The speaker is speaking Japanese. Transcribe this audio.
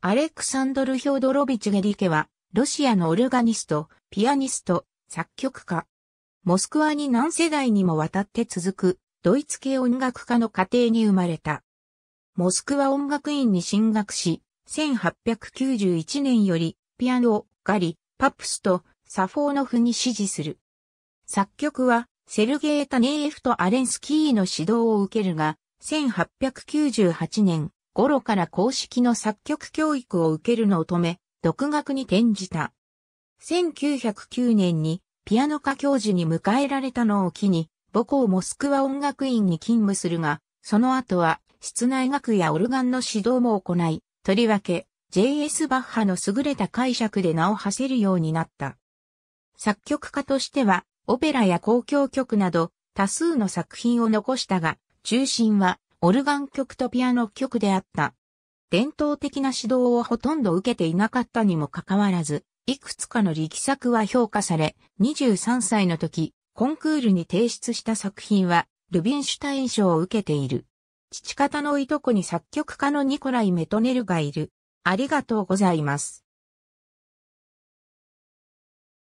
アレクサンドル・ヒョードロビチ・ゲリケは、ロシアのオルガニスト、ピアニスト、作曲家。モスクワに何世代にもわたって続く、ドイツ系音楽家の家庭に生まれた。モスクワ音楽院に進学し、1891年より、ピアノを、ガリ、パプスと、サフォーノフに支持する。作曲は、セルゲータネーエフとアレンスキーの指導を受けるが、1898年、頃から公式の作曲教育を受けるのを止め、独学に転じた。1909年にピアノ科教授に迎えられたのを機に、母校モスクワ音楽院に勤務するが、その後は室内楽やオルガンの指導も行い、とりわけ J.S. バッハの優れた解釈で名を馳せるようになった。作曲家としては、オペラや公共曲など、多数の作品を残したが、中心はオルガン曲とピアノ曲であった。伝統的な指導をほとんど受けていなかったにもかかわらず、いくつかの力作は評価され、23歳の時、コンクールに提出した作品は、ルビンシュタイン賞を受けている。父方のいとこに作曲家のニコライ・メトネルがいる。ありがとうございます。